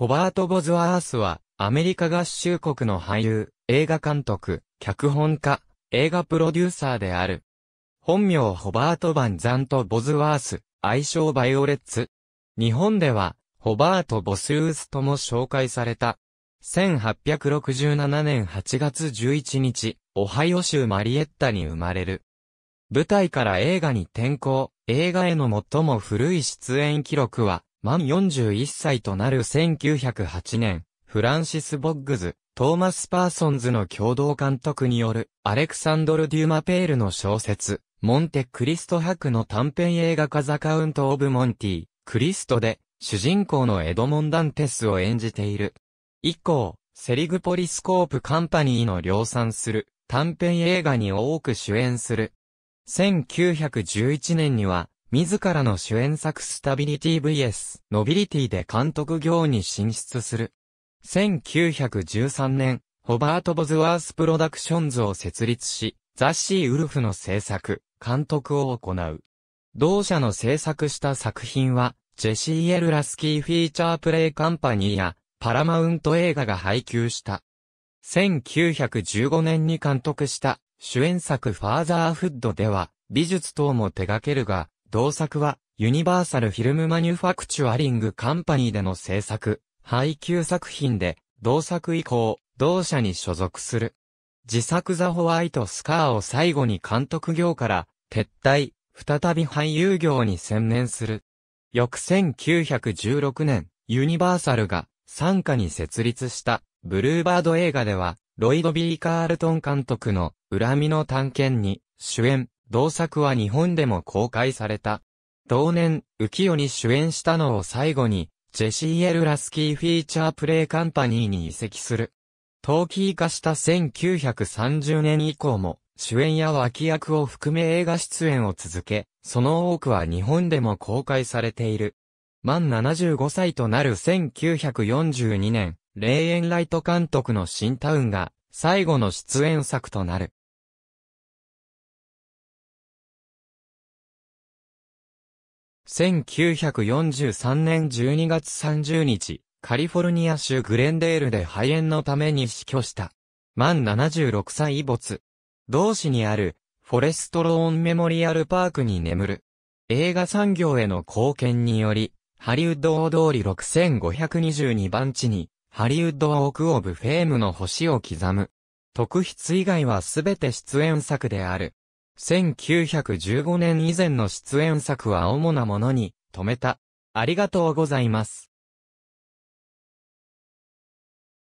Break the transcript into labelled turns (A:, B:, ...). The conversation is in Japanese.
A: ホバート・ボズワースは、アメリカ合衆国の俳優、映画監督、脚本家、映画プロデューサーである。本名ホバート・バンザント・ボズワース、愛称バイオレッツ。日本では、ホバート・ボスウースとも紹介された。1867年8月11日、オハイオ州マリエッタに生まれる。舞台から映画に転向、映画への最も古い出演記録は、満41歳となる1908年、フランシス・ボッグズ、トーマス・パーソンズの共同監督による、アレクサンドル・デューマペールの小説、モンテ・クリスト博の短編映画化ザカウント・オブ・モンティ、クリストで、主人公のエドモン・ダンテスを演じている。以降、セリグポリスコープカンパニーの量産する短編映画に多く主演する。1911年には自らの主演作スタビリティ vs ノビリティで監督業に進出する。1913年、ホバート・ボズワース・プロダクションズを設立し、ザ・シー・ウルフの制作、監督を行う。同社の制作した作品は、ジェシー・エル・ラスキー・フィーチャー・プレイ・カンパニーや、パラマウント映画が配給した。1915年に監督した主演作ファーザーフッドでは美術等も手掛けるが、同作は、ユニバーサル・フィルム・マニュファクチュアリング・カンパニーでの制作、配給作品で、同作以降、同社に所属する。自作ザ・ホワイト・スカーを最後に監督業から撤退、再び俳優業に専念する。翌1916年、ユニバーサルが参加に設立したブルーバード映画では、ロイド・ビー・カールトン監督の恨みの探検に主演、同作は日本でも公開された。同年、浮世に主演したのを最後に、ジェシー・エルラスキーフィーチャープレイカンパニーに移籍する。陶器化した1930年以降も、主演や脇役を含め映画出演を続け、その多くは日本でも公開されている。満75歳となる1942年、レ園エンライト監督の新タウンが、最後の出演作となる。1943年12月30日、カリフォルニア州グレンデールで肺炎のために死去した。満76歳没。同市にある、フォレストローンメモリアルパークに眠る。映画産業への貢献により、ハリウッド大通り6522番地に、ハリウッドオーク・オブ・フェームの星を刻む。特筆以外はすべて出演作である。1915年以前の出演作は主なものに、止めた。ありがとうございます。